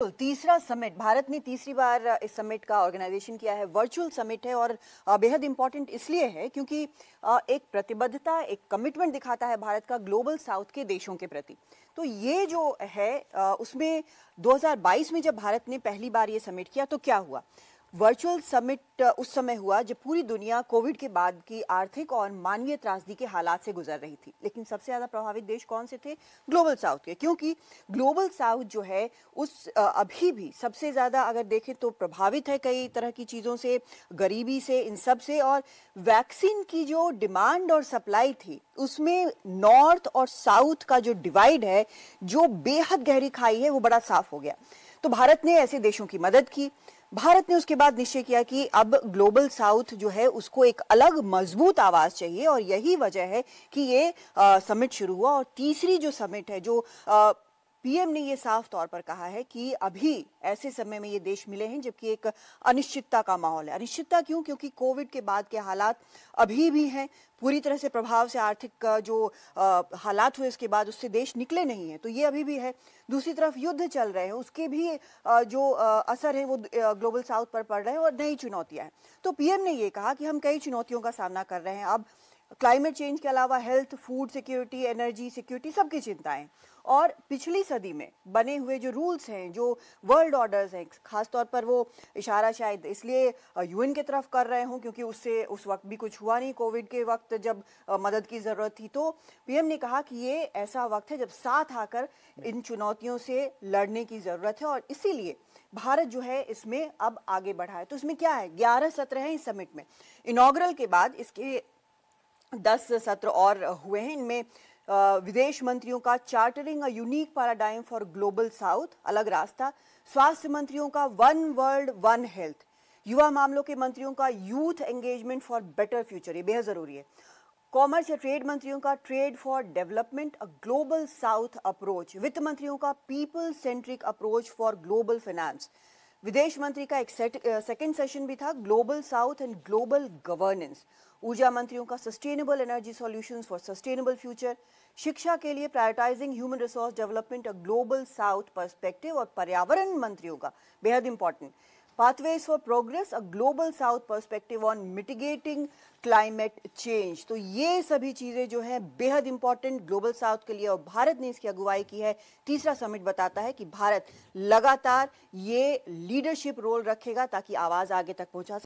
तो तीसरा समिट भारत ने तीसरी बार इस समिट का ऑर्गेनाइजेशन किया है वर्चुअल समिट है और बेहद इंपॉर्टेंट इसलिए है क्योंकि एक प्रतिबद्धता एक कमिटमेंट दिखाता है भारत का ग्लोबल साउथ के देशों के प्रति तो ये जो है उसमें 2022 में जब भारत ने पहली बार ये समिट किया तो क्या हुआ वर्चुअल समिट uh, उस समय हुआ जब पूरी दुनिया कोविड के बाद की आर्थिक और मानवीय त्रासदी के हालात से गुजर रही थी लेकिन सबसे ज़्यादा प्रभावित देश कौन से थे ग्लोबल साउथ के क्योंकि ग्लोबल साउथ जो है उस अभी भी सबसे ज़्यादा अगर देखें तो प्रभावित है कई तरह की चीज़ों से गरीबी से इन सब से और वैक्सीन की जो डिमांड और सप्लाई थी उसमें नॉर्थ और साउथ का जो डिवाइड है जो बेहद गहरी खाई है वो बड़ा साफ हो गया तो भारत ने ऐसे देशों की मदद की भारत ने उसके बाद निश्चय किया कि अब ग्लोबल साउथ जो है उसको एक अलग मजबूत आवाज चाहिए और यही वजह है कि ये समिट शुरू हुआ और तीसरी जो समिट है जो आ, पीएम ने ये साफ तौर पर कहा है कि अभी ऐसे समय में ये देश मिले हैं जबकि एक अनिश्चितता का माहौल है अनिश्चितता क्यों क्योंकि कोविड के बाद के हालात अभी भी हैं पूरी तरह से प्रभाव से आर्थिक जो हालात हुए उसके बाद उससे देश निकले नहीं है तो ये अभी भी है दूसरी तरफ युद्ध चल रहे हैं उसके भी जो असर है वो ग्लोबल साउथ पर पड़ रहे हैं और नई चुनौतियां हैं तो पीएम ने ये कहा कि हम कई चुनौतियों का सामना कर रहे हैं अब क्लाइमेट चेंज के अलावा health food security energy security सबकी चिंताएं और पिछली सदी में बने हुए जो रूल्स हैं जो वर्ल्ड ऑर्डर्स हैं खासतौर पर वो इशारा शायद इसलिए यूएन की तरफ कर रहे हों क्योंकि उससे उस वक्त भी कुछ हुआ नहीं कोविड के वक्त जब मदद की ज़रूरत थी तो पीएम ने कहा कि ये ऐसा वक्त है जब साथ आकर इन चुनौतियों से लड़ने की ज़रूरत है और इसीलिए भारत जो है इसमें अब आगे बढ़ा है तो इसमें क्या है ग्यारह सत्र हैं इस समिट में इनाग्रल के बाद इसके दस सत्र और हुए हैं इनमें विदेश मंत्रियों का chartering a unique paradigm for global south अलग रास्ता स्वास्थ्य मंत्रियों का वन वर्ल्ड वन हेल्थ युवा मामलों के मंत्रियों का youth engagement for better future ये बेहद ज़रूरी है कॉमर्स या ट्रेड मंत्रियों का trade for development a global south approach वित्त मंत्रियों का people centric approach for global finance विदेश मंत्री का एक सेकेंड सेशन भी था global south and global governance ऊर्जा मंत्रियों का sustainable energy solutions for sustainable future शिक्षा के लिए prioritising human resource development a global south perspective और पर्यावरण मंत्रियों का बेहद important pathways for progress a global south perspective on mitigating climate change तो ये सभी चीज़ें जो हैं बेहद इंपॉर्टेंट ग्लोबल साउथ के लिए और भारत ने इसकी अगुवाई की है तीसरा समिट बताता है कि भारत लगातार ये लीडरशिप रोल रखेगा ताकि आवाज़ आगे तक पहुंचा